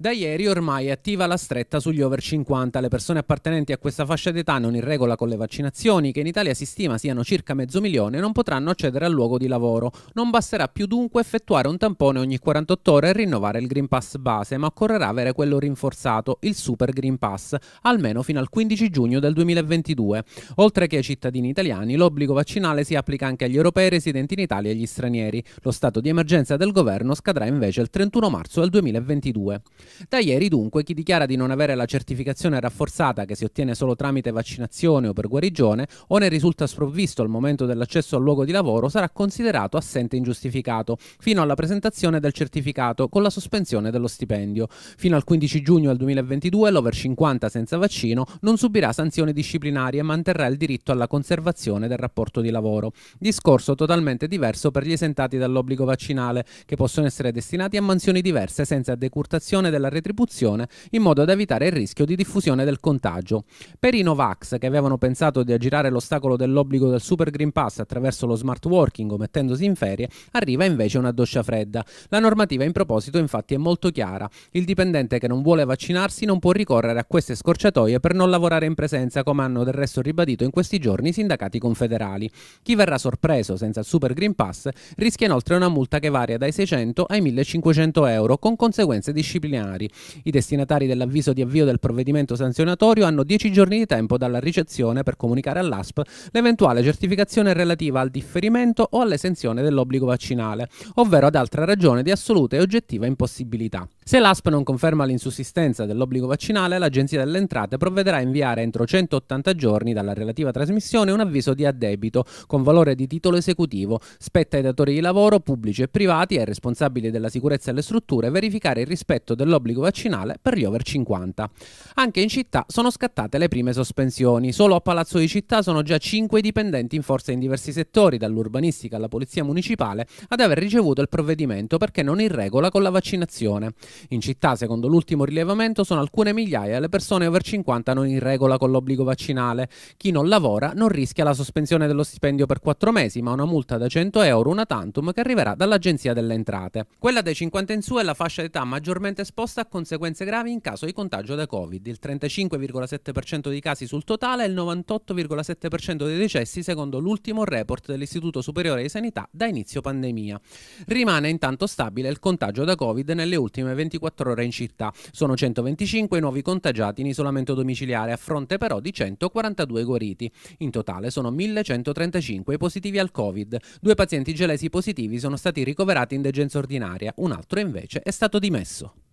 Da ieri ormai è attiva la stretta sugli over 50. Le persone appartenenti a questa fascia d'età non in regola con le vaccinazioni, che in Italia si stima siano circa mezzo milione, non potranno accedere al luogo di lavoro. Non basterà più dunque effettuare un tampone ogni 48 ore e rinnovare il Green Pass base, ma occorrerà avere quello rinforzato, il Super Green Pass, almeno fino al 15 giugno del 2022. Oltre che ai cittadini italiani, l'obbligo vaccinale si applica anche agli europei residenti in Italia e agli stranieri. Lo stato di emergenza del governo scadrà invece il 31 marzo del 2022. Da ieri dunque chi dichiara di non avere la certificazione rafforzata che si ottiene solo tramite vaccinazione o per guarigione o ne risulta sprovvisto al momento dell'accesso al luogo di lavoro sarà considerato assente ingiustificato fino alla presentazione del certificato con la sospensione dello stipendio. Fino al 15 giugno del 2022 l'over 50 senza vaccino non subirà sanzioni disciplinari e manterrà il diritto alla conservazione del rapporto di lavoro. Discorso totalmente diverso per gli esentati dall'obbligo vaccinale che possono essere destinati a mansioni diverse senza decurtazione del della retribuzione in modo da evitare il rischio di diffusione del contagio. Per i Novax, che avevano pensato di aggirare l'ostacolo dell'obbligo del Super Green Pass attraverso lo smart working o mettendosi in ferie, arriva invece una doccia fredda. La normativa in proposito infatti è molto chiara. Il dipendente che non vuole vaccinarsi non può ricorrere a queste scorciatoie per non lavorare in presenza, come hanno del resto ribadito in questi giorni i sindacati confederali. Chi verrà sorpreso senza il Super Green Pass rischia inoltre una multa che varia dai 600 ai 1500 euro, con conseguenze disciplinari funzionari. I destinatari dell'avviso di avvio del provvedimento sanzionatorio hanno 10 giorni di tempo dalla ricezione per comunicare all'ASP l'eventuale certificazione relativa al differimento o all'esenzione dell'obbligo vaccinale, ovvero ad altra ragione di assoluta e oggettiva impossibilità. Se l'ASP non conferma l'insussistenza dell'obbligo vaccinale, l'Agenzia delle Entrate provvederà a inviare entro 180 giorni dalla relativa trasmissione un avviso di addebito con valore di titolo esecutivo. Spetta ai datori di lavoro, pubblici e privati e ai responsabili della sicurezza delle strutture verificare il rispetto dell'obbligo vaccinale per gli over 50. Anche in città sono scattate le prime sospensioni. Solo a Palazzo di Città sono già 5 dipendenti in forza in diversi settori, dall'urbanistica alla polizia municipale, ad aver ricevuto il provvedimento perché non in regola con la vaccinazione. In città, secondo l'ultimo rilevamento, sono alcune migliaia le persone over 50 non in regola con l'obbligo vaccinale. Chi non lavora non rischia la sospensione dello stipendio per 4 mesi, ma una multa da 100 euro, una tantum, che arriverà dall'Agenzia delle Entrate. Quella dei 50 in su è la fascia d'età maggiormente esposta a conseguenze gravi in caso di contagio da Covid. Il 35,7% dei casi sul totale e il 98,7% dei decessi secondo l'ultimo report dell'Istituto Superiore di Sanità da inizio pandemia. Rimane intanto stabile il contagio da Covid nelle ultime 20 24 ore in città. Sono 125 i nuovi contagiati in isolamento domiciliare, a fronte però di 142 guariti. In totale sono 1135 i positivi al Covid. Due pazienti gelesi positivi sono stati ricoverati in degenza ordinaria, un altro invece è stato dimesso.